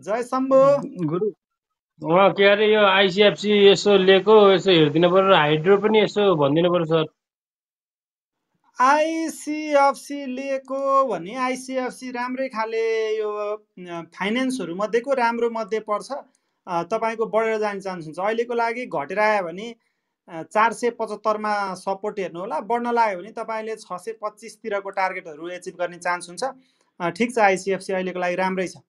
जय शम्भु गुरु के अरे यो आइसिएफसी यसो लिएको यसो हेरिदिनु पर्यो हाइड्रो पनि यसो भनिदिनु पर्यो सर आइसिएफसी लिएको भने आइसिएफसी राम्रै खाले यो फाइनेन्सहरू मध्येको राम्रो मध्ये पर्छ तपाईँको बढेर जाने चान्स हुन्छ अहिलेको लागि घटेर आयो भने चार सय पचहत्तरमा सपोर्ट हेर्नु होला बढ्न लाग्यो भने तपाईँले छ सय पच्चिसतिरको टार्गेटहरू एचिभ गर्ने चान्स हुन्छ ठिक छ आइसिएफसी अहिलेको लागि राम्रै छ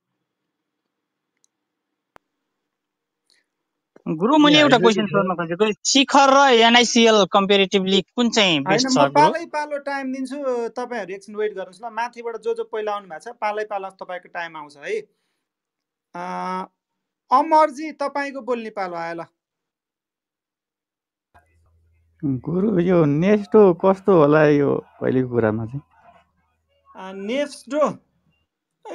गुरु मैले एउटा क्वेसन सोध्न खोजेको शिखर र एनआइसिएल कम्पेरिटिभली कुन चाहिँ बेस्ट छ पालै पालो टाइम दिन्छु तपाईँहरू एकछिन वेट गर्नुहोस् ल माथिबाट जो जो पहिला आउनु भएको छ पालै पालो तपाईँको टाइम आउँछ है अमरजी तपाईँको बोल्ने पालो आयो ल गुरु यो नेस्टो कस्तो होला यो पहिलेको कुरामा चाहिँ नेस्टो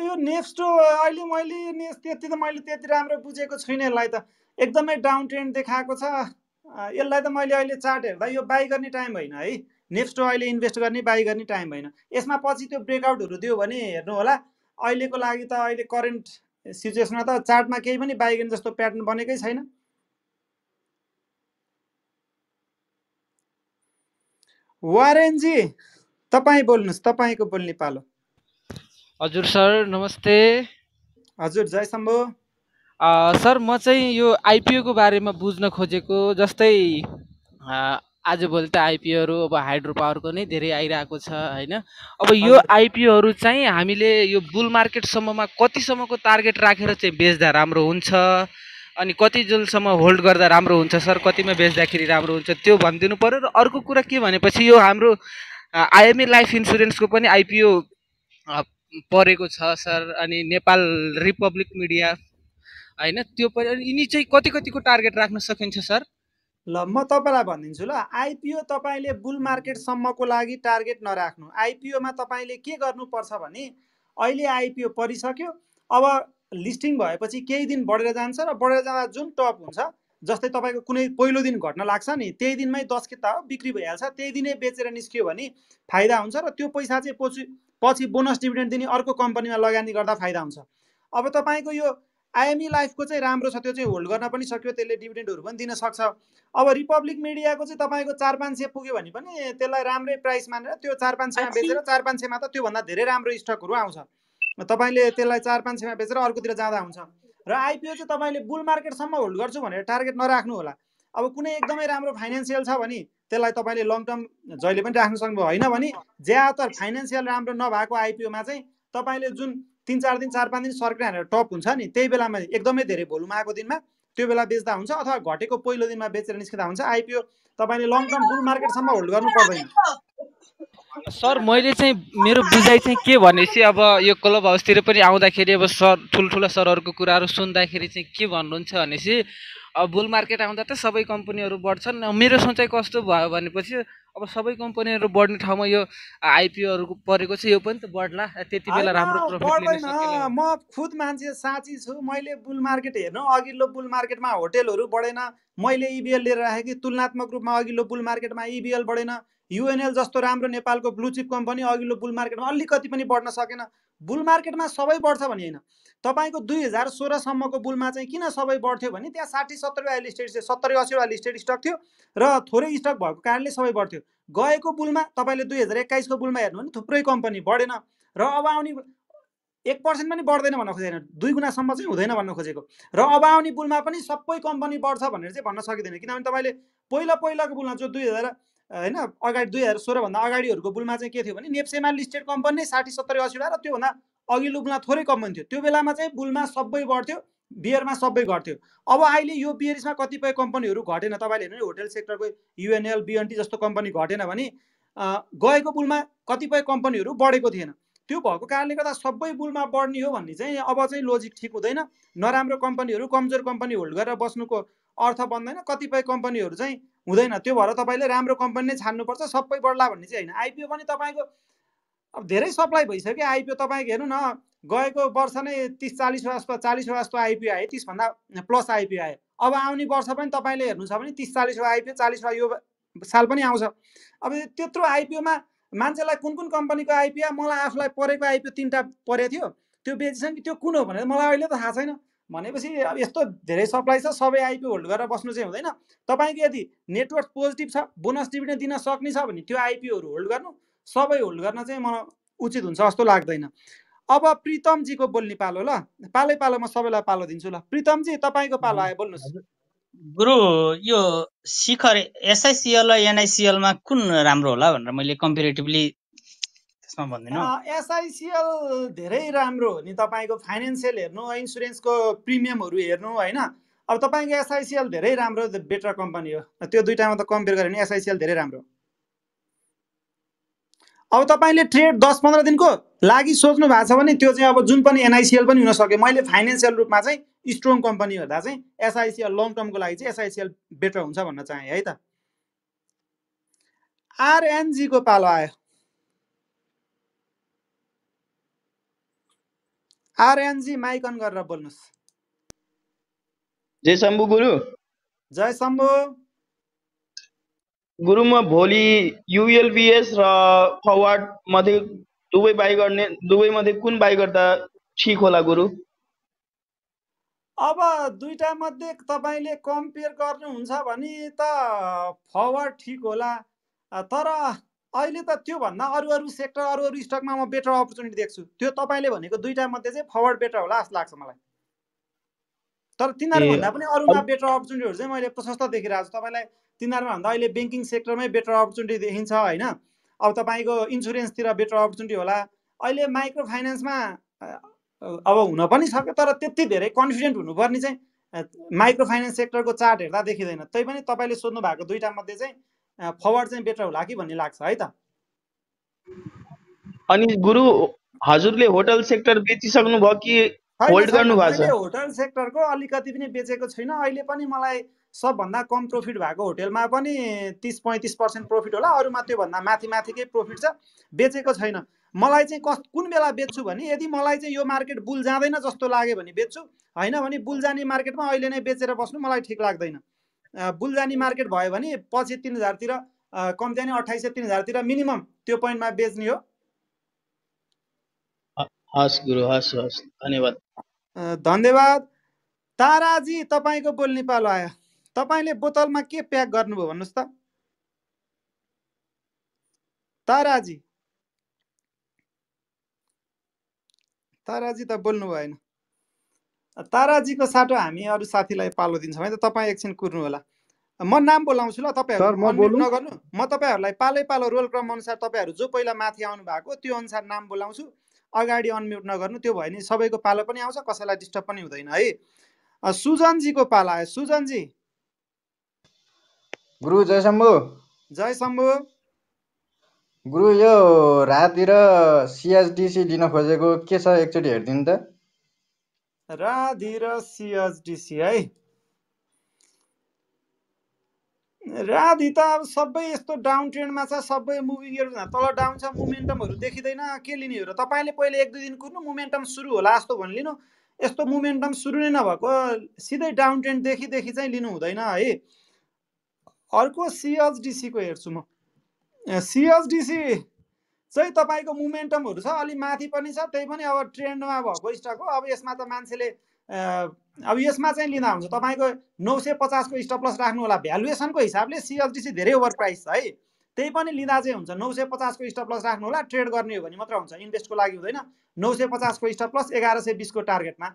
यो नेस्टो अहिले मैले त्यति त मैले त्यति राम्रो बुझेको छुइनँ यसलाई त एकदमै डाउन ट्रेन्ड देखाएको छ यसलाई त मैले अहिले चार्ट हेर्दा यो बाई गर्ने टाइम होइन है नेक्स्ट अहिले इन्भेस्ट गर्ने बाई गर्ने टाइम होइन यसमा पछि त्यो ब्रेकआउटहरू दियो भने हेर्नु होला अहिलेको लागि त अहिले करेन्ट सिचुएसनमा त चार्टमा केही पनि बाई गर्ने जस्तो प्याटर्न बनेकै छैन वारेनजी तपाईँ बोल्नुहोस् तपाईँको बोल्ने पालो हजुर सर नमस्ते हजुर जय शम्भो सर म चाहिँ यो आइपिओको बारेमा बुझ्न खोजेको जस्तै आजभोलि त आइपिओहरू अब हाइड्रो पावरको नै धेरै आइरहेको छ होइन अब यो आइपिओहरू चाहिँ हामीले यो बुल मार्केटसम्ममा कतिसम्मको टार्गेट राखेर चाहिँ बेच्दा राम्रो हुन्छ अनि कति जुनसम्म होल्ड गर्दा राम्रो हुन्छ सर कतिमा बेच्दाखेरि राम्रो हुन्छ त्यो भनिदिनु पऱ्यो र अर्को कुरा के भनेपछि यो हाम्रो आइएमए लाइफ इन्सुरेन्सको पनि आइपिओ परेको छ सर अनि नेपाल रिपब्लिक मिडिया होइन त्यो पनि यिनी चाहिँ कति कतिको टार्गेट राख्न सकिन्छ सर ल म तपाईँलाई भनिदिन्छु ल आइपिओ तपाईँले बुल मार्केटसम्मको लागि टार्गेट नराख्नु आइपिओमा तपाईँले के गर्नुपर्छ भने अहिले आइपिओ परिसक्यो अब लिस्टिङ भएपछि केही दिन बढेर जान्छ र बढेर जाँदा जुन टप हुन्छ जस्तै तपाईँको कुनै पहिलो दिन घट्न लाग्छ नि त्यही दिनमै दस किता हो बिक्री भइहाल्छ त्यही दिनै बेचेर निस्क्यो भने फाइदा हुन्छ र त्यो पैसा चाहिँ पछि पछि बोनस डिभिडेन्ड दिने अर्को कम्पनीमा लगानी गर्दा फाइदा हुन्छ अब तपाईँको यो आइएमई लाइफको चाहिँ राम्रो छ त्यो चाहिँ होल्ड गर्न पनि सक्यो त्यसले डिभिडेन्डहरू पनि दिन सक्छ अब रिपब्लिक मिडियाको चाहिँ तपाईँको चार पाँच सय पुग्यो भने पनि त्यसलाई राम्रै प्राइस मानेर त्यो चार पाँच सयमा बेचेर चार पाँच सयमा त त्योभन्दा धेरै राम्रो स्टकहरू आउँछ तपाईँले त्यसलाई चार पाँच सयमा बेचेर अर्कोतिर जाँदा हुन्छ र आइपिओ चाहिँ तपाईँले बुल मार्केटसम्म होल्ड गर्छु भनेर टार्गेट नराख्नु होला अब कुनै एकदमै राम्रो फाइनेन्सियल छ भने त्यसलाई तपाईँले लङ टर्म जहिले पनि राख्न सक्नुभयो होइन भने ज्यादातर फाइनेन्सियल राम्रो नभएको आइपिओमा चाहिँ तपाईँले जुन तिन चार दिन चार पाँच दिन सर्किट हानेर टप हुन्छ नि त्यही बेलामा एकदमै धेरै भोलुम आएको दिनमा त्यो बेला बेच्दा हुन्छ अथवा घटेको पहिलो दिनमा बेचेर निस्किँदा हुन्छ आइपिओ तपाईँले लङ टर्म बुल मार्केटसम्म होल्ड गर्नु पर्दैन सर मैले चाहिँ मेरो बुझाइ चाहिँ के भनेपछि अब यो क्लब हाउसतिर पनि आउँदाखेरि अब सर ठुल्ठुला सरहरूको कुराहरू सुन्दाखेरि चाहिँ के भन्नुहुन्छ भनेपछि अब बुल मार्केट आउँदा त सबै कम्पनीहरू बढ्छन् मेरो सोचाइ कस्तो भयो भनेपछि अब सबै कम्पनीहरू बढ्ने ठाउँमा यो आइपिओहरू परेको छ यो पनि त बढ्ला त्यति बेला राम्रो बढ्दैन म खुद मान्छे साँची छु मैले बुल मार्केट हेर्नु अघिल्लो बुल मार्केटमा होटेलहरू बढेन मैले इबिएल e लिएर राखेँ कि तुलनात्मक रूपमा अघिल्लो बुल मार्केटमा इबिएल e बढेन युएनएल जस्तो राम्रो नेपालको ब्लुचिप कम्पनी अघिल्लो बुल मार्केटमा अलिकति पनि बढ्न सकेन बुल मार्केटमा सबै बढ्छ भने होइन तपाईँको दुई हजार सोह्रसम्मको बुलमा चाहिँ किन सबै बढ्थ्यो भने त्यहाँ साठी सत्तरीवटा लिस्टेड सत्तरी अस्सीवटा लिस्टेड स्टक थियो र थोरै स्टक भएको कारणले सबै बढ्थ्यो गएको बुलमा तपाईँले दुई हजार एक्काइसको बुलमा हेर्नु भने थुप्रै कम्पनी बढेन र अब आउने एक पर्सेन्ट पनि बढ्दैन भन्न खोजेन दुई गुणासम्म चाहिँ हुँदैन भन्न खोजेको र अब आउने बुलमा पनि सबै कम्पनी बढ्छ भनेर चाहिँ भन्न सकिँदैन किनभने तपाईँले पहिला पहिलाको बुलमा जो दुई हजार होइन अगाडि दुई हजार सोह्रभन्दा अगाडिहरूको बुलमा चाहिँ के थियो भने नेप्सेमा लिस्टेड कम्पनी नै साठी सत्तरी असीवटा र त्योभन्दा अघिल्लो बुलमा थोरै कम्पनी थियो त्यो बेलामा चाहिँ बुलमा सबै बढ्थ्यो बियरमा सबै घट्थ्यो अब अहिले यो बियरिसमा कतिपय कम्पनीहरू घटेन तपाईँले हेर्नु होटेल सेक्टरको युएनएल बिएनटी जस्तो कम्पनी घटेन भने गएको बुलमा कतिपय कम्पनीहरू बढेको थिएन त्यो भएको कारणले गर्दा सबै बुलमा बढ्ने हो भन्ने चाहिँ अब चाहिँ लोजिक ठिक हुँदैन नराम्रो कम्पनीहरू कमजोर कम्पनी होल्ड गरेर बस्नुको अर्थ बन्दैन कतिपय कम्पनीहरू चाहिँ हुँदैन त्यो भएर तपाईँले राम्रो कम्पनी नै छान्नुपर्छ सबै बढ्ला भन्ने चाहिँ होइन आइपिओ पनि तपाईँको अब धेरै सप्लाई भइसक्यो आइपिओ तपाईँको हेर्नु न गएको वर्ष नै तिस चालिसवटा जस्तो चालिसवटा जस्तो आइपिओ आयो तिसभन्दा प्लस आइपिओ आयो अब आउने वर्ष पनि तपाईँले हेर्नु छ भने तिस चालिसवटा आइपिओ चालिसवटा यो साल पनि आउँछ अब त्यत्रो आइपिओमा मान्छेलाई कुन कुन कम्पनीको आइपिओ मलाई आफूलाई परेको आइपिओ तिनवटा परेको थियो त्यो बेचिसक्यो त्यो कुन हो भनेर मलाई अहिले त थाहा छैन भनेपछि अब यस्तो धेरै सप्लाई छ सबै आइपी होल्ड गरेर बस्नु चाहिँ हुँदैन तपाईँको यदि नेटवर्क पोजिटिभ छ बोनस डिभिडेन्ड दिन सक्ने छ भने त्यो आइपिओहरू होल्ड गर्नु सबै होल्ड गर्न चाहिँ मलाई उचित हुन्छ जस्तो लाग्दैन अब प्रितमजीको बोल्ने पालो ल पालै पालो म सबैलाई पालो दिन्छु ल प्रितमजी तपाईँको पालो आयो बोल्नुहोस् गुरु यो शिखर एसआइसिएल र एनआइसिएलमा कुन राम्रो होला भनेर मैले कम्पेरिटिभली त्यसमा भनिदिनु एसआइसिएल धेरै राम्रो हो नि तपाईँको फाइनेन्सियल हेर्नु इन्सुरेन्सको प्रिमियमहरू हेर्नु होइन अब तपाईँको एसआइसिएल धेरै राम्रो बेटर कम्पनी हो त्यो दुइटामा त कम्पेयर गऱ्यो भने एसआइसिएल धेरै राम्रो अब तपाईँले ट्रेड दस पन्ध्र दिनको लागि सोच्नु भएको छ भने त्यो चाहिँ अब जुन पनि एनआइसिएल पनि हुन सक्यो मैले फाइनेन्सियल रूपमा चाहिँ स्ट्रङ कम्पनी हेर्दा चाहिँ एसआइसिएल लङ टर्मको लागि चाहिँ एसआइसिएल बेटर हुन्छ भन्न चाहेँ है त आरएनजीको पालो आयो आरएनजी माइक अन गरेर बोल्नुहोस् जय शम्भु गुरु जय शम्भु गुरु म भोलि युएलबिएस र फवार्ड मध्ये दुवै बाई गर्ने दुवै मध्ये कुन बाई गर्दा ठिक होला गुरु अब दुईटा मध्ये तपाईँले कम्पेयर गर्नुहुन्छ भने त फवार्ड ठिक होला तर अहिले त त्योभन्दा अरू अरू सेक्टर अरू अरू स्टकमा म बेटर अपर्च्युनिटी देख्छु त्यो तपाईँले भनेको दुईवटा मध्ये चाहिँ फरवर्ड बेटर होला जस्तो लाग्छ मलाई तर तिनीहरूभन्दा पनि अरूमा बेटर अपर्च्युनिटीहरू चाहिँ मैले प्रशस्त देखिरहेको छु तपाईँलाई भन्दा अहिले ब्याङ्किङ सेक्टरमै बेटर अपर्च्युनिटी देखिन्छ होइन अब तपाईँको इन्सुरेन्सतिर बेटर अपर्च्युनिटी होला अहिले माइक्रो फाइनेन्समा अब हुन पनि सक्यो तर त्यति धेरै कन्फिडेन्ट हुनुपर्ने चाहिँ माइक्रो फाइनेन्स सेक्टरको चार्ट हेर्दा देखिँदैन तै पनि तपाईँले सोध्नु भएको दुईवटा मध्ये चाहिँ फरवर्ड चाहिँ बेटर होला कि भन्ने लाग्छ है त अनि गुरु हजुरले होटल सेक्टर बेचिसक्नु भयो कि होल्ड गर्नु छ होटल सेक्टरको अलिकति पनि बेचेको छैन अहिले पनि मलाई सबभन्दा कम प्रफिट भएको होटेलमा पनि तिस पैँतिस पर्सेन्ट प्रफिट होला अरूमा त्योभन्दा माथि माथिकै प्रफिट छ बेचेको छैन मलाई चाहिँ कस कुन बेला बेच्छु भने यदि मलाई चाहिँ यो मार्केट बुल जाँदैन जस्तो लाग्यो भने बेच्छु होइन भने बुल जाने मार्केटमा अहिले नै बेचेर बस्नु मलाई ठिक लाग्दैन बुलजानी मार्केट भयो भने पछि तिन हजारतिर कम्ती नै अठाइस सय तिन हजारतिर मिनिमम त्यो पोइन्टमा बेच्ने हो हस् गुरु हस् हस् धन्यवाद धन्यवाद ताराजी तपाईँको बोल नेपाल आयो तपाईँले बोतलमा के प्याक गर्नुभयो भन्नुहोस् त ताराजी ताराजी त बोल्नु भएन ताराजीको साटो हामी अरू साथीलाई पालो दिन्छौँ है त तपाईँ एकछिन कुर्नु होला म नाम बोलाउँछु ल तपाईँहरू नगर्नु म तपाईँहरूलाई पालै पालो रोल क्रम अनुसार तपाईँहरू जो पहिला माथि आउनु भएको त्यो अनुसार नाम बोलाउँछु अगाडि अनम्युट नगर्नु त्यो भयो नि सबैको पालो पनि आउँछ कसैलाई डिस्टर्ब पनि हुँदैन है सुजनजीको पाला आयो सुजनजी गुरु जय शम्भु जय शम्भु गुरु यो रातिर सिएसडिसी लिन खोजेको के छ एकचोटि हेरिदिनु त राधि र सिएचडिसी है राधि त अब सबै यस्तो डाउन ट्रेन्डमा छ सबै मुभिङहरू तल डाउन छ मोमेन्टमहरू देखिँदैन के लिने हो र तपाईँले पहिले एक दुई दिन कुर्नु मोमेन्टम सुरु होला जस्तो भनिलिनु यस्तो मुमेन्टम सुरु नै नभएको सिधै डाउन ट्रेन्ड देखिदेखि चाहिँ लिनु हुँदैन है अर्को सिएचडिसीको हेर्छु म सिएचडिसी चाहिँ तपाईँको मोमेन्टमहरू छ अलिक माथि पनि छ त्यही पनि अब ट्रेन्डमा भएको स्टक हो अब यसमा त मान्छेले अब यसमा चाहिँ लिँदा हुन्छ तपाईँको नौ सय पचासको स्टप लस राख्नु होला भ्यालुएसनको हिसाबले सिएलटिसी धेरै ओभर प्राइस छ है त्यही पनि लिँदा चाहिँ हुन्छ नौ सय पचासको स्टप लस राख्नु होला ट्रेड गर्ने हो भने मात्र हुन्छ इन्भेस्टको लागि हुँदैन नौ सय पचासको स्टप लस एघार सय बिसको टार्गेटमा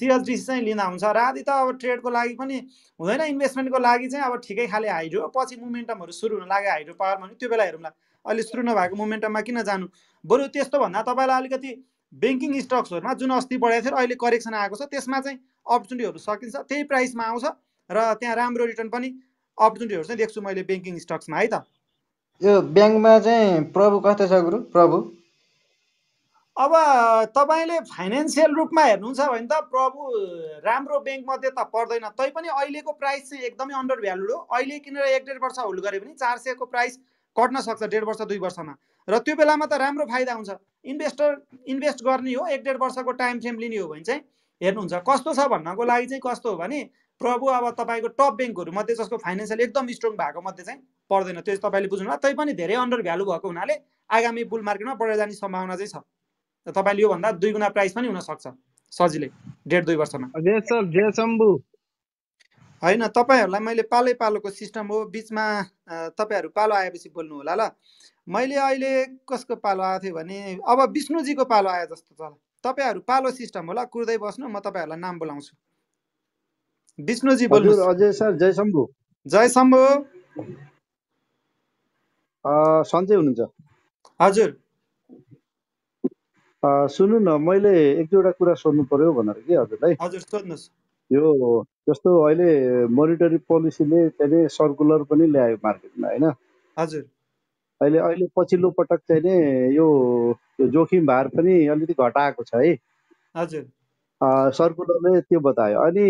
सिएलटिसी चाहिँ लिँदा हुन्छ राति त अब ट्रेडको लागि पनि हुँदैन इन्भेस्टमेन्टको लागि चाहिँ अब ठिकै खाले हाइड्रो पछि मुमेन्टमहरू सुरु हुन लाग्यो हाइड्रो पावर पावरमा त्यो बेला हेरौँला अहिले सुरु नभएको मोमेन्टममा किन जानु बरु त्यस्तो भन्दा तपाईँलाई अलिकति ब्याङ्किङ स्टक्सहरूमा जुन अस्ति बढाएको थियो अहिले करेक्सन आएको छ त्यसमा चाहिँ अपर्च्युनिटीहरू सकिन्छ त्यही प्राइसमा आउँछ र त्यहाँ राम्रो रिटर्न पनि अपर्च्युनिटीहरू चाहिँ देख्छु मैले ब्याङ्किङ स्टक्समा है त यो ब्याङ्कमा चाहिँ प्रभु कस्तो छ गुरु प्रभु अब तपाईँले फाइनेन्सियल रूपमा हेर्नुहुन्छ भने त प्रभु राम्रो ब्याङ्कमध्ये त पर्दैन तै पनि अहिलेको प्राइस चाहिँ एकदमै अन्डर भ्यालुड हो अहिले किनेर एक डेढ वर्ष होल्ड गरे पनि चार सयको प्राइस कट्न सक्छ डेढ वर्ष दुई वर्षमा र त्यो बेलामा त राम्रो फाइदा हुन्छ इन्भेस्टर इन्भेस्ट गर्ने हो एक डेढ वर्षको टाइम फ्रेम लिने हो भने चाहिँ हेर्नुहुन्छ कस्तो छ भन्नको लागि चाहिँ कस्तो हो भने प्रभु अब तपाईँको टप ब्याङ्कहरूमध्ये जसको फाइनेन्सियल एकदम स्ट्रङ भएको मध्ये चाहिँ पर्दैन त्यो तपाईँले बुझ्नु होला तैपनि धेरै अन्डर भ्यालु भएको हुनाले आगामी बुल मार्केटमा बढेर जाने सम्भावना चाहिँ छ तपाईँले योभन्दा दुई गुणा प्राइस पनि हुनसक्छ सजिलै डेढ दुई वर्षमा होइन तपाईँहरूलाई मैले पालै पालोको सिस्टम हो बिचमा तपाईँहरू पालो आएपछि बोल्नु होला ल मैले अहिले कसको पालो आएको थिएँ भने अब विष्णुजीको पालो आयो जस्तो छ तपाईँहरू पालो सिस्टम होला कुर्दै बस्नु म तपाईँहरूलाई नाम बोलाउँछु विष्णुजी बोल्नु अजय सर जय शम्भु जय शम्भु सन्चै हुनुहुन्छ हजुर सुन्नु न मैले एक दुईवटा कुरा सोध्नु पर्यो भनेर कि हजुरलाई हजुर सोध्नुहोस् यो जस्तो अहिले मोनिटरी पोलिसीले चाहिँ सर्कुलर पनि ल्यायो मार्केटमा होइन हजुर अहिले अहिले पछिल्लो पटक चाहिँ नि यो जोखिम भार पनि अलिकति घटाएको छ है हजुर सर्कुलरले त्यो बतायो अनि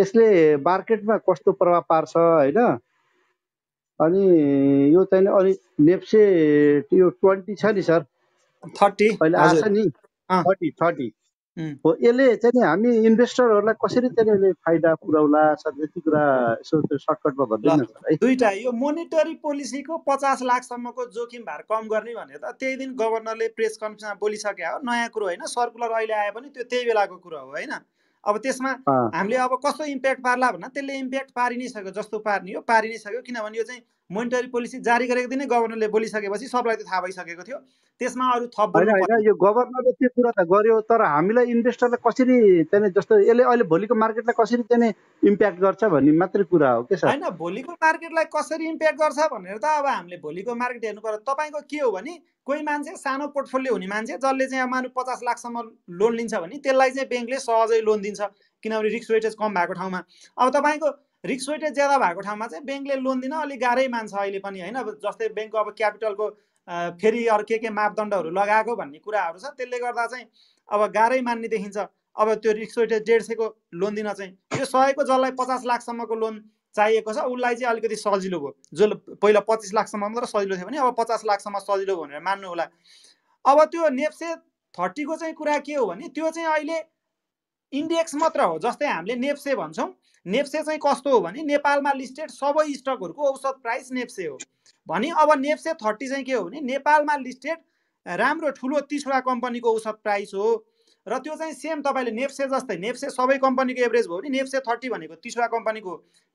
यसले मार्केटमा कस्तो प्रभाव पार्छ होइन अनि यो चाहिँ अनि नेप्से यो ट्वेन्टी छ नि सर थर्टी अहिले आएको छ नि थर्टी थर्टी हो यसले चाहिँ हामी इन्भेस्टरहरूलाई कसरी त्यसले फाइदा पुऱ्याउला जति कुरा यसो त्यो सर्टकटमा भन्दैन है दुईवटा यो मोनिटरी पोलिसीको पचास लाखसम्मको जोखिम भार कम गर्ने भनेर त त्यही दिन गभर्नरले प्रेस कन्फरेन्समा बोलिसके हो नयाँ कुरो होइन सर्कुलर अहिले आयो भने त्यो त्यही बेलाको कुरो हो होइन अब त्यसमा हामीले अब कस्तो इम्प्याक्ट पार्ला भन्दा त्यसले इम्प्याक्ट पारि सक्यो जस्तो पार्ने हो पारि सक्यो किनभने यो चाहिँ मोनिटरी पोलिसी जारी गरेको दिनै गभर्नरले बोलिसकेपछि सबलाई त थाहा भइसकेको थियो त्यसमा अरू थप यो गभर्नरले त्यो कुरा त गर्यो तर हामीलाई इन्भेस्टरलाई कसरी त्यहाँदेखि जस्तो यसले अहिले भोलिको मार्केटलाई कसरी त्यहाँ इम्प्याक्ट गर्छ भन्ने मात्रै कुरा हो के होइन भोलिको मार्केटलाई कसरी इम्प्याक्ट गर्छ भनेर त अब हामीले भोलिको मार्केट हेर्नु पर्यो तपाईँको के हो भने कोही मान्छे सानो पोर्टफोलियो हुने मान्छे जसले चाहिँ मानु पचास लाखसम्म लोन लिन्छ भने त्यसलाई चाहिँ ब्याङ्कले सहजै लोन दिन्छ किनभने रिक्स वेटेज कम भएको ठाउँमा अब तपाईँको रिक्स वेटेज ज्यादा भएको ठाउँमा चाहिँ ब्याङ्कले लोन दिन अलिक गाह्रै मान्छ अहिले पनि होइन जस्तै ब्याङ्कको अब क्यापिटलको फेरि अरू के के मापदण्डहरू लगाएको भन्ने कुराहरू छ त्यसले गर्दा चाहिँ अब गाह्रै मान्ने देखिन्छ अब त्यो रिक्स वेटेज डेढ सयको लोन दिन चाहिँ त्यो सयको जसलाई पचास लाखसम्मको लोन चाहिएको छ उसलाई चाहिँ अलिकति सजिलो भयो जो पहिला पच्चिस लाखसम्म मात्र सजिलो थियो भने अब पचास लाखसम्म सजिलो भनेर मान्नु होला अब त्यो नेप्से थर्टीको चाहिँ कुरा के हो भने त्यो चाहिँ अहिले इन्डेक्स मात्र हो जस्तै हामीले नेप्से भन्छौँ नेप्से चाहिँ कस्तो हो भने नेपालमा लिस्टेड सबै स्टकहरूको औसत प्राइस नेप्से हो भने अब नेप्से थर्टी चाहिँ के हो भने नेपालमा लिस्टेड राम्रो ठुलो तिसवटा कम्पनीको औसत प्राइस हो र त्यो चाहिँ सेम तपाईँले नेप्से जस्तै नेप्से सबै कम्पनीको एभरेज भयो भने नेप्से थर्टी भनेको तिसवटा कम्पनीको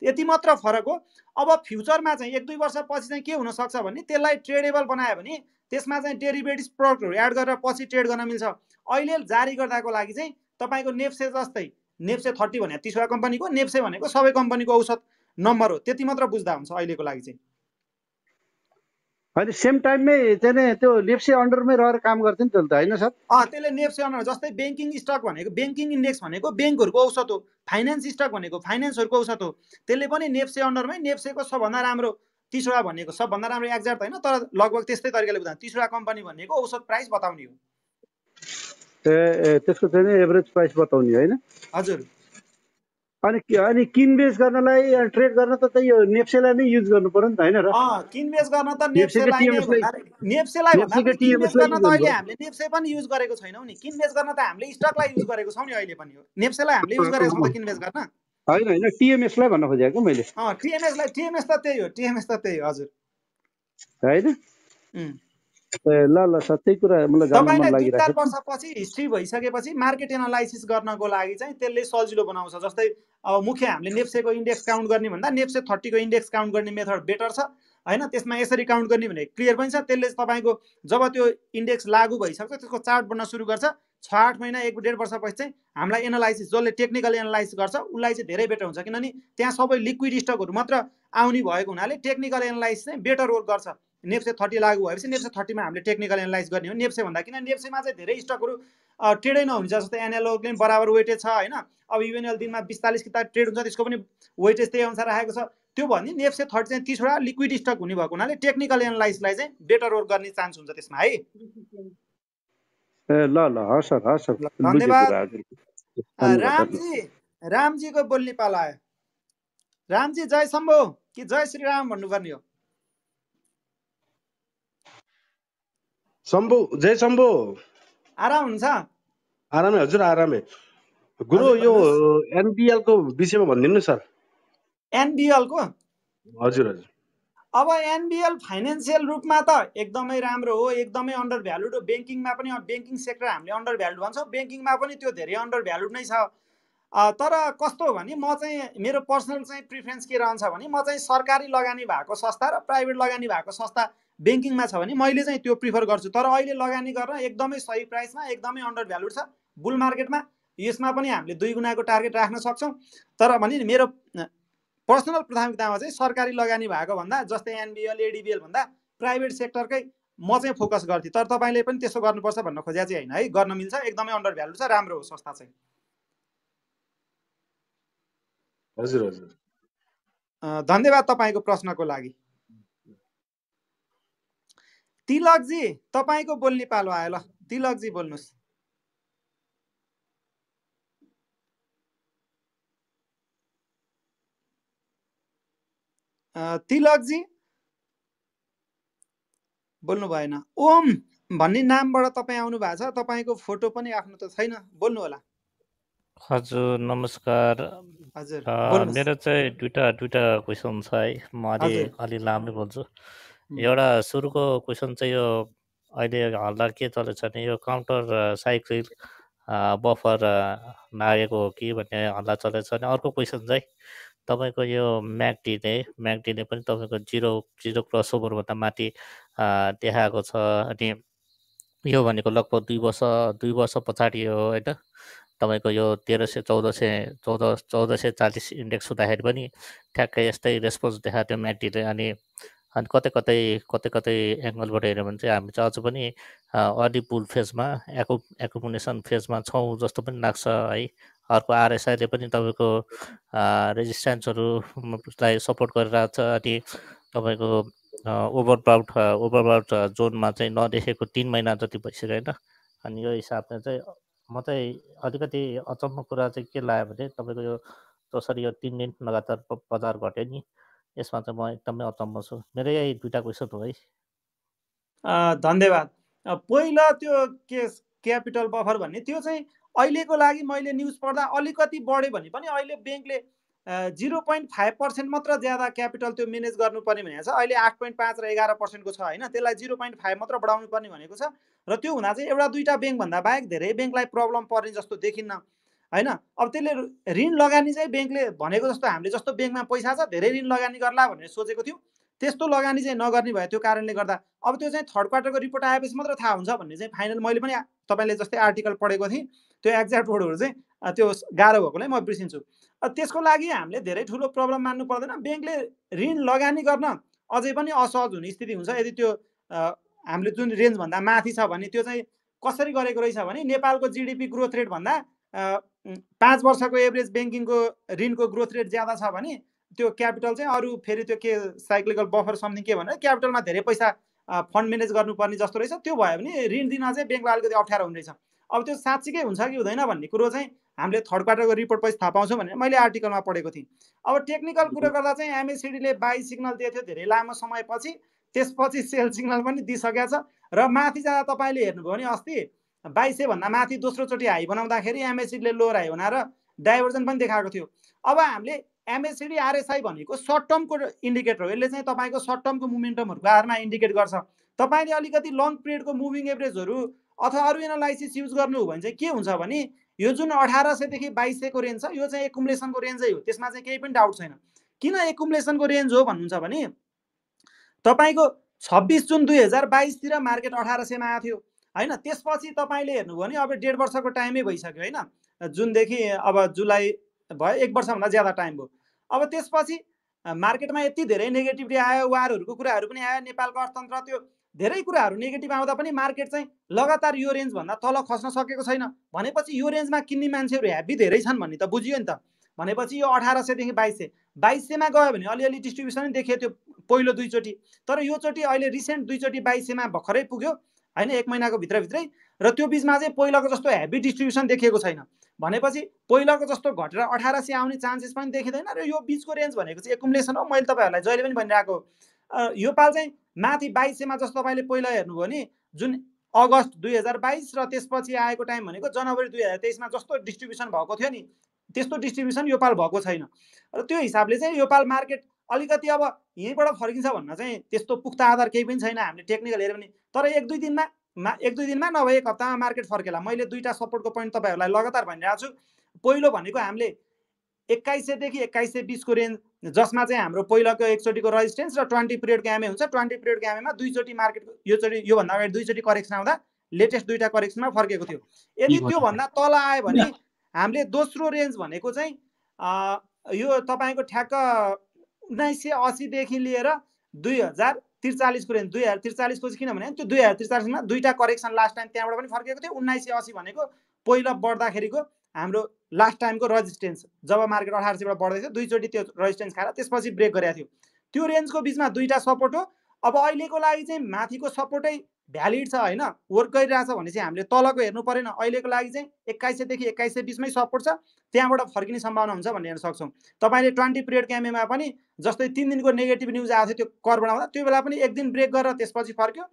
यति मात्र फरक हो अब फ्युचरमा चाहिँ एक दुई वर्षपछि चाहिँ के हुनसक्छ भने त्यसलाई ट्रेडेबल बनायो भने त्यसमा चाहिँ डेरिभेटिभ प्रडक्टहरू एड गरेर पछि ट्रेड गर्न मिल्छ अहिले जारी गर्दाको लागि चाहिँ तपाईँको नेप्से जस्तै नेप्से थर्टी भने तिसवटा कम्पनीको नेप्से भनेको सबै कम्पनीको औषध नम्बर हो त्यति मात्र बुझ्दा हुन्छ अहिलेको लागि चाहिँ होइन सेम टाइममै चाहिँ त्यो नेप्से अन्डरमै रहेर काम गर्थ्यो नि त होइन सर अँ त्यसले नेप्से अन्डर जस्तै ब्याङ्किङ स्टक भनेको ब्याङ्किङ इन्डेक्स भनेको ब्याङ्कहरूको औषध हो फाइनेन्स स्टक भनेको फाइनेन्सहरूको औषध हो त्यसले पनि नेप्से अन्डरमै नेप्सेको सबभन्दा राम्रो तिसवटा भनेको सबभन्दा राम्रो एक्ज्याक्ट होइन तर लगभग त्यस्तै तरिकाले बुझ्दा तिसवटा कम्पनी भनेको औषध प्राइस बताउने हो ए त्यसको चाहिँ एभरेज प्राइस बताउने होइन हजुर अनि अनि किनबेच गर्नलाई ट्रेड गर्न त यो नेप्सेलाई नै युज गर्नु पर्यो नि त होइन र किनबेच गर्न त नेप्सेलाई नेप्सेलाई गर्न त अहिले हामीले नेप्से पनि युज गरेको छैनौँ नि किनबेच गर्न त हामीले स्टकलाई युज गरेको छौँ नि अहिले पनि हो नेप्सेलाई हामीले युज गरेको छौँ त किनबेच गर्न होइन होइन टिएमएसलाई भन्न खोजेको मैले टिएमएसलाई टिएमएस त त्यही हो टिएमएस त त्यही हो हजुर होइन ल ल सबै कुरा मलाई चार वर्षपछि हिस्ट्री भइसकेपछि मार्केट एनालाइसिस गर्नको लागि चाहिँ त्यसले सजिलो बनाउँछ जस्तै अब मुख्य हामीले नेप्सेको इन्डेक्स काउन्ट गर्ने भन्दा नेप्से थर्टीको इन्डेक्स काउन्ट गर्ने मेथड बेटर छ होइन त्यसमा यसरी काउन्ट गर्ने भने क्लियर पनि छ त्यसले तपाईँको जब त्यो इन्डेक्स लागू भइसक्छ त्यसको चार्ट बन्न सुरु गर्छ छ आठ महिना एक डेढ वर्षपछि चाहिँ हामीलाई एनालाइसिस जसले टेक्निकल एनालाइसिस गर्छ उसलाई चाहिँ धेरै बेटर हुन्छ किनभने त्यहाँ सबै लिक्विड स्टकहरू मात्र आउने भएको हुनाले टेक्निकल एनालाइसिस चाहिँ बेटर वर्क गर्छ नेप्से थर्टी लागू भएपछि नेप्से थर्टीमा हामीले टेक्निकल एनालाइज गर्ने हो नेप्से भन्दा किन नेप्सेमा चाहिँ धेरै स्टकहरू ट्रेडै नहुन्छ जस्तो एनएलओले बराबर वेटेज छ होइन अब युएनएल दिनमा बिस चालिस किता ट्रेड हुन्छ त्यसको पनि वेटेज त्यही अनुसार राखेको छ त्यो भने नेप्से थर्टी चाहिँ तिसवटा लिक्विड स्टक हुने भएको हुनाले टेक्निकल एनालाइजलाई चाहिँ बेटर वर्क गर्ने चान्स हुन्छ त्यसमा है ल ल हस् हस् धन्यवाद रामजी रामजीको बोल्ने पाला आयो रामजी जय सम्भो कि जय श्री राम भन्नुपर्ने हो शम्भु जय शम्भु आराम हुनुहुन्छ आरामै हजुर आरामै गुरु यो एनपिएल को विषयमा भनिदिनु सर एनबिएल को हजुर हजुर अब एनबिएल फाइनेन्सियल रूपमा त एकदमै राम्रो हो एकदमै अन्डर भ्यालुड हो ब्याङ्किङमा पनि ब्याङ्किङ सेक्टर हामीले अन्डर भ्यालुड भन्छौँ ब्याङ्किङमा पनि त्यो धेरै अन्डर भ्यालुड नै छ तर कस्तो हो भने म चाहिँ मेरो पर्सनल चाहिँ प्रिफरेन्स के रहन्छ भने म चाहिँ सरकारी लगानी भएको संस्था र प्राइभेट लगानी भएको संस्था ब्याङ्किङमा छ भने मैले चाहिँ त्यो प्रिफर गर्छु तर अहिले लगानी गर्न एकदमै सही प्राइसमा एकदमै अन्डर भ्यालु छ बुल मार्केटमा यसमा पनि हामीले दुई गुणाको टार्गेट राख्न सक्छौँ तर भने मेरो पर्सनल प्राथमिकतामा चाहिँ सरकारी लगानी भएको भन्दा जस्तै एनबिएल एडिबिएल भन्दा प्राइभेट सेक्टरकै म चाहिँ फोकस गर्थेँ तर तपाईँले पनि त्यसो गर्नुपर्छ भन्न खोजेको चाहिँ होइन है गर्न मिल्छ एकदमै अन्डर भ्यालु छ राम्रो हो संस्था चाहिँ हजुर हजुर धन्यवाद तपाईँको प्रश्नको लागि तिलकजी तपाईँको बोल्ने पालो आयो ल तिलकजी बोल्नुहोस् तिलकजी बोल्नु भएन ओम भन्ने नामबाट तपाईँ आउनु भएको छ तपाईँको फोटो पनि आफ्नो त छैन बोल्नु होला हजुर नमस्कार मेरो चाहिँ दुइटा दुइटा क्वेसन छ है म अलि अलि लामो बोल्छु एउटा सुरुको क्वेसन चाहिँ यो अहिले हल्ला के चलेछ भने यो काउन्टर साइकल बफर नागेको हो कि भन्ने हल्ला चलेछ भने अर्को क्वेसन चाहिँ तपाईँको यो म्याकडिने म्याकडिने पनि तपाईँको जिरो जिरो क्रस ओभरभन्दा माथि देखाएको छ अनि यो भनेको लगभग दुई वर्ष दुई वर्ष पछाडि हो होइन तपाईँको यो तेह्र सय चौध सय चौध चौध सय चालिस इन्डेक्स हुँदाखेरि पनि ठ्याक्कै यस्तै रेस्पोन्स देखाएको थियो म्याटीले अनि अनि कतै कतै कतै कतै एङ्गलबाट हेऱ्यो भने चाहिँ हामी चाहिँ अझ पनि अर्ली पुल फेजमा एको एकुमुलेसन फेजमा छौँ जस्तो पनि लाग्छ है अर्को आरएसआईले पनि तपाईँको रेजिस्टेन्सहरूलाई सपोर्ट गरिरहेको छ अनि तपाईँको ओभरबाउट ओभरबाउट जोनमा चाहिँ नदेखेको तिन महिना जति भइसक्यो होइन अनि यो हिसाबले चाहिँ म चाहिँ अलिकति अचम्म कुरा चाहिँ के लाग्यो भने तपाईँको यो जसरी यो तिन दिन लगातार बजार घट्यो नि यसमा चाहिँ म एकदमै अचम्म छु मेरो यही दुइटा क्वेसन हो है धन्यवाद पहिला त्यो के क्यापिटल बफर भन्ने त्यो चाहिँ अहिलेको लागि मैले न्युज पढ्दा अलिकति बढ्यो भने पनि अहिले ब्याङ्कले जिरो पोइन्ट फाइभ पर्सेन्ट मात्र ज्यादा क्यापिटल त्यो म्यानेज गर्नुपर्ने भनेको छ अहिले आठ पोइन्ट पाँच र एघार पर्सेन्टको छ होइन त्यसलाई जिरो पोइन्ट फाइभ मात्र बढाउनु पर्ने भनेको छ र त्यो हुँदा चाहिँ एउटा दुईवटा ब्याङ्कभन्दा बाहेक धेरै ब्याङ्कलाई प्रब्लम पर्ने जस्तो देखिन्न होइन अब त्यसले ऋण लगानी चाहिँ ब्याङ्कले भनेको जस्तो हामीले जस्तो ब्याङ्कमा पैसा छ धेरै ऋण लगानी गर्ला भनेर सोचेको थियौँ त्यस्तो लगानी चाहिँ नगर्ने भयो त्यो कारणले गर्दा अब त्यो चाहिँ थर्ड क्वार्टरको रिपोर्ट आएपछि मात्र थाहा हुन्छ भन्ने चाहिँ फाइनल मैले पनि तपाईँले जस्तै आर्टिकल पढेको थिएँ त्यो एक्ज्याक्ट वर्डहरू चाहिँ त्यो गाह्रो भएकोलाई म बिर्सिन्छु त्यसको लागि हामीले धेरै ठुलो प्रब्लम मान्नु पर्दैन ब्याङ्कले ऋण लगानी गर्न अझै पनि असहज हुने स्थिति हुन्छ यदि त्यो हामीले जुन रेन्जभन्दा माथि छ भने त्यो चाहिँ कसरी गरेको रहेछ भने नेपालको जिडिपी ग्रोथ रेटभन्दा पाँच वर्षको एभरेज ब्याङ्किङको ऋणको ग्रोथ रेट ज्यादा छ भने त्यो क्यापिटल चाहिँ अरू फेरि त्यो के साइक्लिकल बफर समथिङ के भनेर क्यापिटलमा धेरै पैसा फन्ड म्यानेज गर्नुपर्ने जस्तो रहेछ त्यो भयो भने ऋण दिन चाहिँ ब्याङ्कलाई अलिकति अप्ठ्यारो हुने रहेछ अब त्यो साँच्चीकै हुन्छ कि हुँदैन भन्ने कुरो चाहिँ हामीले थर्ड क्वार्टरको रिपोर्ट पछि थाहा पाउँछौँ भनेर मैले आर्टिकलमा पढेको थिएँ अब टेक्निकल कुरो गर्दा चाहिँ एमएसिडीले बाई सिग्नल दिएको थियो धेरै लामो समयपछि त्यसपछि सेल सिग्नल पनि दिइसकेको छ र माथि जाँदा तपाईँले हेर्नुभयो भने अस्ति भन्दा माथि दोस्रोचोटि हाई बनाउँदाखेरि एमएसिडीले लोर हाई बनाएर डाइभर्जन पनि देखाएको थियो अब हामीले एमएसिडी आरएसआई भनेको सर्ट टर्मको इन्डिकेटर हो यसले चाहिँ तपाईँको सर्ट टर्मको मुमेन्टमहरूको आधारमा इन्डिकेट गर्छ तपाईँले अलिकति लङ पिरियडको मुभिङ एभरेजहरू अथवा अरू एनालाइसिस युज गर्नु हो भने चाहिँ के हुन्छ भने यो जुन अठार सयदेखि बाइस सयको रेन्ज छ यो चाहिँ एकुमुलेसनको रेन्जै हो त्यसमा चाहिँ केही पनि डाउट छैन किन एकुमुलेसनको रेन्ज हो भन्नुहुन्छ भने तपाईँको छब्बिस जुन दुई हजार बाइसतिर मार्केट अठार सयमा आएको थियो होइन त्यसपछि तपाईँले हेर्नुभयो भने अब डेढ वर्षको टाइमै भइसक्यो होइन जुनदेखि अब जुलाई भयो एक वर्षभन्दा ज्यादा टाइम भयो अब त्यसपछि मार्केटमा यति धेरै नेगेटिभिटी आयो वारहरूको कुराहरू पनि आयो नेपालको अर्थतन्त्र त्यो धेरै कुराहरू नेगेटिभ आउँदा पनि मार्केट चाहिँ लगातार यो रेन्जभन्दा तल खस्न सकेको छैन भनेपछि यो रेन्जमा किन्ने मान्छेहरू ह्याप्पी धेरै छन् भन्ने त बुझियो नि त भनेपछि यो अठार सयदेखि बाइस सय बाइस सयमा गयो भने अलिअलि डिस्ट्रिब्युसनै देखियो त्यो पहिलो दुईचोटि तर योचोटि अहिले रिसेन्ट दुईचोटि बाइस सयमा भर्खरै पुग्यो होइन एक महिनाको भित्रभित्रै र त्यो बिचमा चाहिँ पहिलाको जस्तो हेभी डिस्ट्रिब्युसन देखिएको छैन भनेपछि पहिलाको जस्तो घटेर अठार सय आउने चान्सेस पनि देखिँदैन र यो बिचको रेन्ज भनेको चाहिँ एकुमुलेसन हो मैले तपाईँहरूलाई जहिले पनि भनिरहेको यो पाल चाहिँ माथि बाइसेमा जस्तो तपाईँले पहिला हेर्नुभयो नि जुन अगस्त दुई हजार बाइस र त्यसपछि आएको टाइम भनेको जनवरी दुई हजार तेइसमा जस्तो डिस्ट्रिब्युसन भएको थियो नि त्यस्तो डिस्ट्रिब्युसन यो पाल भएको छैन र त्यो हिसाबले चाहिँ यो पाल मार्केट अलिकति अब यहीँबाट फर्किन्छ भन्न चाहिँ त्यस्तो पुख्ता आधार केही पनि छैन हामीले टेक्निकल हेऱ्यो भने तर एक दुई दिनमा एक दुई दिनमा नभए एक हप्तामा मार्केट फर्केला मैले दुईवटा सपोर्टको पोइन्ट तपाईँहरूलाई लगातार भनिरहेको छु पहिलो भनेको हामीले एक्काइस सयदेखि एक्काइस सय बिसको रेन्ज जसमा चाहिँ हाम्रो पहिलाको एकचोटिको रेजिस्टेन्स र ट्वेन्टी पिरियडको एमए हुन्छ ट्वेन्टी पिरियडको एमएमा दुईचोटि मार्केटको योचोटि योभन्दा अगाडि दुईचोटि करेक्सन आउँदा लेटेस्ट दुईवटा करेक्सनमा फर्केको थियो यदि त्योभन्दा तल आयो भने हामीले दोस्रो रेन्ज भनेको चाहिँ यो तपाईँको ठ्याक्क उन्नाइस सय असीदेखि लिएर दुई हजार त्रिचालिसको रेन्ज दुई हजार त्रिचालिसको चाहिँ किनभने त्यो दुई हजार त्रिचालिसमा दुईवटा करेक्सन लास्ट टाइम त्यहाँबाट पनि फर्केको थियो उन्नाइस सय असी भनेको पहिला बढ्दाखेरिको हाम्रो लास्ट टाइमको रजिस्टेन्स जब मार्केट अठार सयबाट बढ्दै थियो दुईचोटि त्यो रजिस्टेन्स खाएर त्यसपछि ब्रेक गरेको थियो त्यो रेन्जको बिचमा दुईवटा सपोर्ट हो अब अहिलेको लागि चाहिँ माथिको सपोर्टै भ्यालिड छ होइन वर्क गरिरहेछ भने चाहिँ हामीले तलको हेर्नु परेन अहिलेको लागि चाहिँ एक्काइस सयदेखि एक्काइस सय बिचमै सपोर्ट छ त्यहाँबाट फर्किने सम्भावना हुन्छ भन्ने हेर्न सक्छौँ तपाईँले ट्वेन्टी पिरियड क्यामेमा पनि जस्तै तिन दिनको नेगेटिभ न्युज आएको थियो त्यो कर बनाउँदा त्यो बेला पनि एक दिन ब्रेक गरेर त्यसपछि फर्क्यो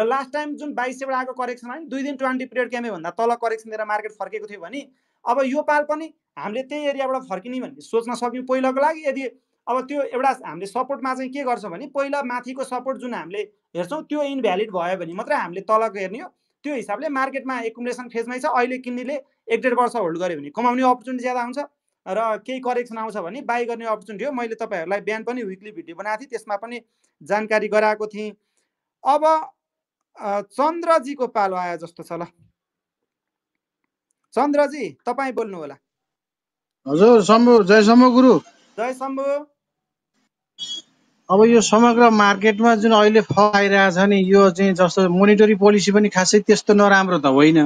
र लास्ट टाइम जुन बाइस सयबाट आएको करेक्सन आयो दुई दिन ट्वेन्टी पिरियड क्यामे भन्दा तल करेक्सन दिएर मार्केट फर्केको थियो भने अब यो पाल पनि हामीले त्यही एरियाबाट फर्किने भन्ने सोच्न सक्यौँ पहिलाको लागि यदि अब त्यो एउटा हामीले सपोर्टमा चाहिँ के गर्छौँ भने पहिला माथिको सपोर्ट जुन हामीले हेर्छौँ त्यो इन्भ्यालिड भयो भने मात्रै हामीले तलको हेर्ने हो त्यो हिसाबले मार्केटमा एकुमुलेसन फेजमै छ अहिले किन्नेले एक डेढ वर्ष होल्ड गऱ्यो भने कमाउने अपर्च्युनिटी ज्यादा हुन्छ र केही करेक्सन आउँछ भने बाई गर्ने अपर्च्युनिटी हो मैले तपाईँहरूलाई बिहान पनि विक्ली भिडियो बनाएको थिएँ त्यसमा पनि जानकारी गराएको थिएँ अब चन्द्रजीको पालो आयो जस्तो छ ल चन्द्रजी तपाईँ बोल्नु होला हजुर शम्भु जय शम्भु गुरु जय शम्भु अब यो समग्र मार्केटमा जुन अहिले फल छ नि यो चाहिँ जस्तो मोनिटरी पोलिसी पनि खासै त्यस्तो नराम्रो त होइन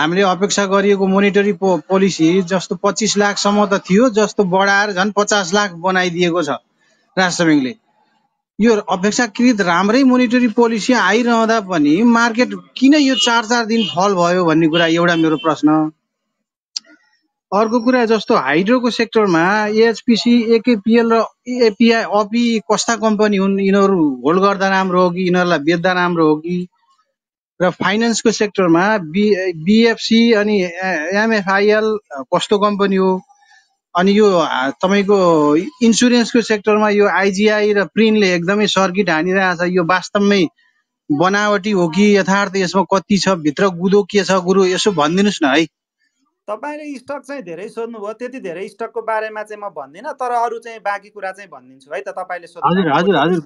हामीले अपेक्षा गरिएको मोनिटरी पो पोलिसी जस्तो पच्चिस लाखसम्म त थियो जस्तो बढाएर झन् पचास लाख बनाइदिएको छ राष्ट्र ब्याङ्कले यो अपेक्षाकृत राम्रै मोनिटरी पोलिसी आइरहँदा पनि मार्केट किन यो चार चार दिन फल भयो भन्ने कुरा एउटा मेरो प्रश्न अर्को कुरा जस्तो हाइड्रोको सेक्टरमा एएचपिसी एकेपिएल र एपिआई अपी कस्ता कम्पनी हुन् यिनीहरू होल्ड गर्दा राम्रो हो कि यिनीहरूलाई बेच्दा राम्रो हो कि र फाइनेन्सको सेक्टरमा बि बिएफसी अनि एमएफआइएल कस्तो कम्पनी हो अनि यो तपाईँको इन्सुरेन्सको सेक्टरमा यो आइजिआई र प्रिन्टले एकदमै सर्किट हानिरहेछ यो वास्तवमै बनावटी हो कि यथार्थ यसमा कति छ भित्र गुदो के छ गुरु यसो भनिदिनुहोस् न है तपाईँले स्टक चाहिँ धेरै सोध्नुभयो त्यति धेरै स्टकको बारेमा चाहिँ म भन्दिनँ तर अरू चाहिँ बाँकी कुरा चाहिँ भनिदिन्छु है त तपाईँले सोध्नु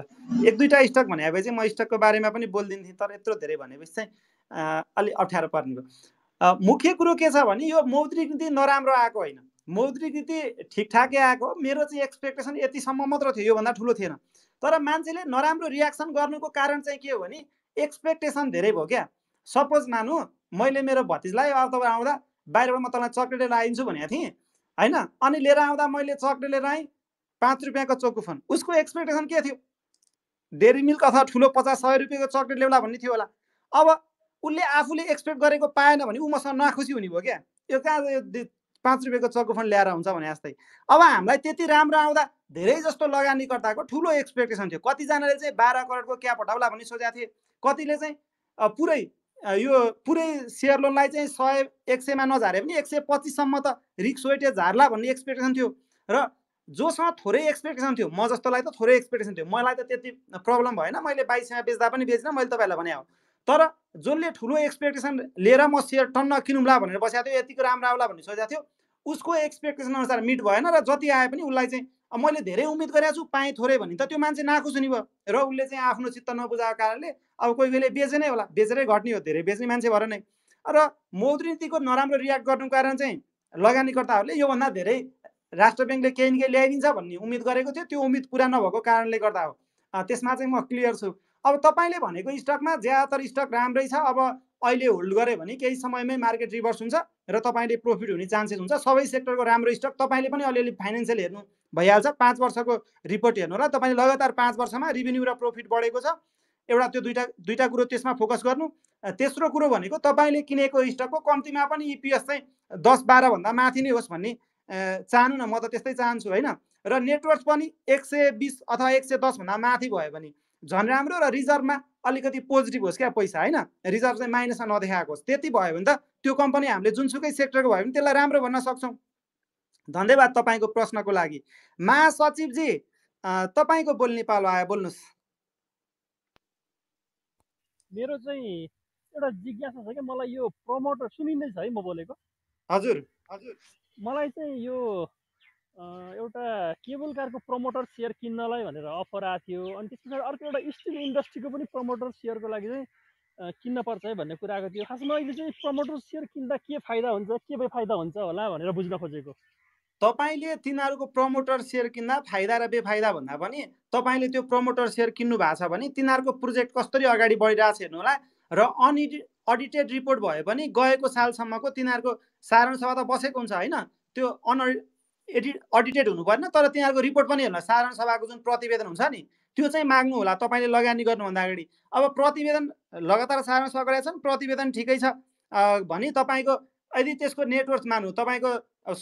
ल एक दुईवटा स्टक भनेपछि म स्टकको बारेमा पनि बोलिदिन्थेँ तर यत्रो धेरै भनेपछि चाहिँ अलिक अप्ठ्यारो पर्ने भयो मुख्य कुरो के छ भने यो मौद्रिक नीति नराम्रो आएको होइन मौद्रिक नीति ठिकठाकै आएको मेरो चाहिँ एक्सपेक्टेसन यतिसम्म मात्र थियो योभन्दा ठुलो थिएन तर मान्छेले नराम्रो रियाक्सन गर्नुको कारण चाहिँ के हो भने एक्सपेक्टेसन धेरै भयो क्या सपोज मानु मैले मेरो भतिजलाई अब तपाईँ आउँदा बाहिरबाट म तँलाई चक्लेट लिएर आइदिन्छु भनेको थिएँ होइन अनि लिएर आउँदा मैले चक्लेट लिएर आएँ पाँच रुपियाँको चोकुफन उसको एक्सपेक्टेसन के थियो डेरी मिल्क अथवा ठुलो पचास सय रुपियाँको चक्लेट ल्याउला भन्ने थियो होला अब उसले आफूले एक्सपेक्ट गरेको पाएन भने ऊ मसँग नखुसी हुने भयो क्या यो कहाँ पाँच रुपियाँको चर्को फन्ड ल्याएर हुन्छ भने जस्तै अब हामीलाई त्यति राम्रो आउँदा धेरै जस्तो लगानीकर्ताको ठुलो एक्सपेक्टेसन थियो कतिजनाले चाहिँ बाह्र करोडको क्याप हटाउला भन्ने सोचेको थिए कतिले चाहिँ पुरै यो पुरै सेयर लोनलाई चाहिँ सय एक सयमा नझारे पनि एक सय पच्चिससम्म त रिक्स वेटेज झार्ला भन्ने एक्सपेक्टेसन थियो र जोसँग थोरै एक्सपेक्टेसन थियो म जस्तोलाई त थोरै एक्सपेक्टेसन थियो मलाई त त्यति प्रब्लम भएन मैले बाइसमा बेच्दा पनि बेच्न मैले तपाईँहरूलाई भने हो तर जसले ठुलो एक्सपेक्टेसन लिएर म सेयर टन्न किनौँला भनेर बसेको थियो यतिको राम्रो आउला भन्ने सोचेको थियो उसको एक्सपेक्टेसन अनुसार मिट भएन र जति आए पनि उसलाई चाहिँ मैले धेरै उम्मेद गरेको छु पाएँ थोरै भने त त्यो मान्छे नाखुस नि भयो र उसले चाहिँ आफ्नो चित्त नबुझाएको कारणले अब कोही बेला बेचे नै होला बेचेरै घट्ने हो धेरै बेच्ने मान्छे भएर नै र नीतिको नराम्रो रियाक्ट गर्नुको कारण चाहिँ लगानीकर्ताहरूले योभन्दा धेरै राष्ट्र ब्याङ्कले केही न केही ल्याइदिन्छ भन्ने उम्मेद गरेको थियो त्यो उम्मेद पुरा नभएको कारणले गर्दा हो त्यसमा चाहिँ म क्लियर छु अब तपाईँले भनेको स्टकमा ज्यादातर स्टक राम्रै छ अब अहिले होल्ड गऱ्यो भने केही समयमै मार्केट रिभर्स हुन्छ र तपाईँले प्रफिट हुने चान्सेस हुन्छ सबै सेक्टरको राम्रो स्टक तपाईँले पनि अलिअलि फाइनेन्सियल हेर्नु भइहाल्छ पाँच वर्षको रिपोर्ट हेर्नु होला तपाईँले लगातार पाँच वर्षमा रिभेन्यू र प्रफिट बढेको छ एउटा त्यो दुईवटा दुईवटा कुरो त्यसमा फोकस गर्नु तेस्रो कुरो भनेको तपाईँले किनेको स्टकको कम्तीमा पनि इपिएस e चाहिँ दस बाह्रभन्दा माथि नै होस् भन्ने चाहनु न म त त्यस्तै चाहन्छु होइन र नेटवर्क पनि एक सय बिस अथवा एक सय दसभन्दा माथि भयो भने झन् राम्रो र रिजर्भमा अलिकति पोजिटिभ होस् क्या पैसा होइन रिजर्भ चाहिँ माइनसमा नदेखाएको होस् त्यति भयो भने त त्यो कम्पनी हामीले जुनसुकै सेक्टरको भयो भने त्यसलाई राम्रो भन्न सक्छौँ धन्यवाद तपाईँको प्रश्नको लागि महासचिवजी तपाईँको बोल नेपाल आयो बोल्नुहोस् मेरो चाहिँ एउटा जिज्ञासा छ कि मलाई यो प्रमोटर सुनिँदैछ है म बोलेको हजुर हजुर मलाई चाहिँ यो एउटा केबल कारको प्रमोटर सेयर किन्नलाई भनेर अफर आएको थियो अनि त्यस पछाडि अर्को एउटा स्टिल इन्डस्ट्रीको पनि प्रमोटर सेयरको लागि चाहिँ किन्न पर्छ है भन्ने कुरा आएको थियो खासमा अहिले चाहिँ प्रमोटर सेयर किन्दा के फाइदा हुन्छ के बेफाइदा हुन्छ होला भनेर बुझ्न खोजेको तपाईँले तिनीहरूको प्रमोटर सेयर किन्दा फाइदा र बेफाइदा भन्दा पनि तपाईँले त्यो प्रमोटर सेयर किन्नु भएको छ भने तिनीहरूको प्रोजेक्ट कसरी अगाडि बढिरहेको छ हेर्नु होला र अनइडि अडिटेड रिपोर्ट भए पनि गएको सालसम्मको तिनीहरूको साधारण सभा त बसेको हुन्छ होइन त्यो अन एडिट अडिटेड हुनु परेन तर त्यहाँको रिपोर्ट पनि हेर्नुहोस् साधारण सभाको जुन प्रतिवेदन हुन्छ नि त्यो चाहिँ माग्नु होला तपाईँले लगानी गर्नुभन्दा अगाडि अब प्रतिवेदन लगातार साधारण सभा गरेका प्रतिवेदन ठिकै छ भने तपाईँको यदि त्यसको नेटवर्क मान्नु तपाईँको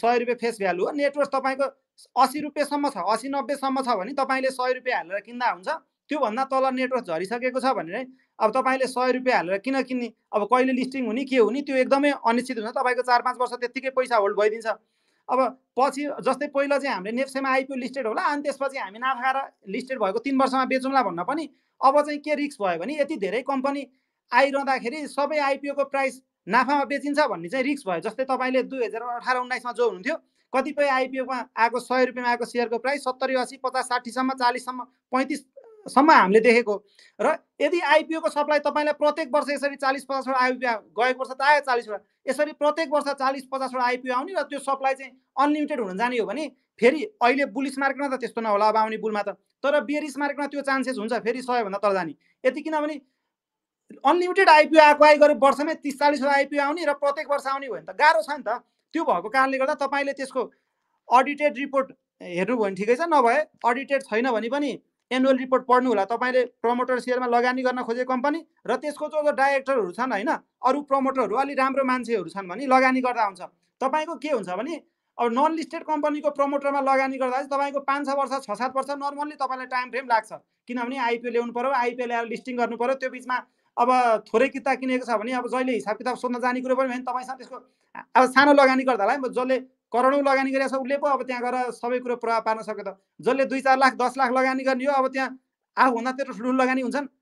सय रुपियाँ फेस भ्यालु हो नेटवर्क तपाईँको असी रुपियाँसम्म छ असी नब्बेसम्म छ भने तपाईँले सय रुपियाँ हालेर किन्दा हुन्छ त्योभन्दा तल नेटवर्क झरिसकेको छ भने अब तपाईँले सय रुपियाँ हालेर किन किन्ने अब कहिले लिस्टिङ हुने के हुने त्यो एकदमै अनिश्चित हुन्छ तपाईँको चार पाँच वर्ष त्यत्तिकै पैसा होल्ड भइदिन्छ अब पछि जस्तै पहिला चाहिँ हामीले नेप्सेमा आइपिओ लिस्टेड होला अनि त्यसपछि हामी नाफा लिस्टेड भएको तिन वर्षमा बेचौँला भन्न पनि अब चाहिँ के रिक्स भयो भने यति धेरै कम्पनी आइरहँदाखेरि सबै आइपिओको प्राइस नाफामा बेचिन्छ भन्ने चाहिँ रिक्स भयो जस्तै तपाईँले दुई हजार अठार उन्नाइसमा जो हुनुहुन्थ्यो कतिपय आइपिओमा आएको सय रुपियाँमा आएको सेयरको प्राइस सत्तरी असी पचास साठीसम्म चालिससम्म पैँतिस सम्म हामीले देखेको र यदि आइपिओको सप्लाई तपाईँलाई प्रत्येक वर्ष यसरी चालिस पचासवटा आइपिओ गएको वर्ष त आयो चालिसवटा यसरी प्रत्येक वर्ष चालिस पचासवटा आइपिओ आउने र त्यो सप्लाई चाहिँ अनलिमिटेड हुन जाने हो भने फेरि अहिले बुलिस मार्केटमा त त्यस्तो नहोला अब आउने बुलमा त तर बेरिस मार्केटमा त्यो चान्सेस हुन्छ फेरि सयभन्दा तल जाने यति किनभने अनलिमिटेड आइपिओ आएको आइ गरेर वर्षमै तिस चालिसवटा आइपिओ आउने र प्रत्येक वर्ष आउने भयो भने त गाह्रो छ नि त त्यो भएको कारणले गर्दा तपाईँले त्यसको अडिटेड रिपोर्ट हेर्नुभयो भने ठिकै छ नभए अडिटेड छैन भने पनि एनुअल रिपोर्ट पढ्नु होला तपाईँले प्रमोटर सेयरमा लगानी गर्न खोजे कम्पनी र त्यसको जो जो डाइरेक्टरहरू छन् होइन अरू प्रमोटरहरू अलि राम्रो मान्छेहरू छन् भने लगानी गर्दा हुन्छ तपाईँको के हुन्छ भने अब नन लिस्टेड कम्पनीको प्रमोटरमा लगानी गर्दा चाहिँ तपाईँको पाँच छ वर्ष छ सात वर्ष नर्मल्ली तपाईँलाई टाइम फ्रेम लाग्छ किनभने आइपिओ ल्याउनु पऱ्यो आइपिओ ल्याएर लिस्टिङ गर्नु पऱ्यो त्यो बिचमा अब थोरै किताब किनेको छ भने अब जहिले हिसाब किताब सोध्न जाने कुरो पनि भने तपाईँसँग त्यसको अब सानो लगानी गर्दा होला जसले करोडौँ लगानी गरिरहेको छ उसले पो अब त्यहाँ गएर सबै कुरो प्रभाव पार्न सक्यो त जसले दुई चार लाख दस लाख लगानी गर्ने हो अब त्यहाँ आफूभन्दा त्यत्रो ठुल्ठुलो लगानी हुन्छन्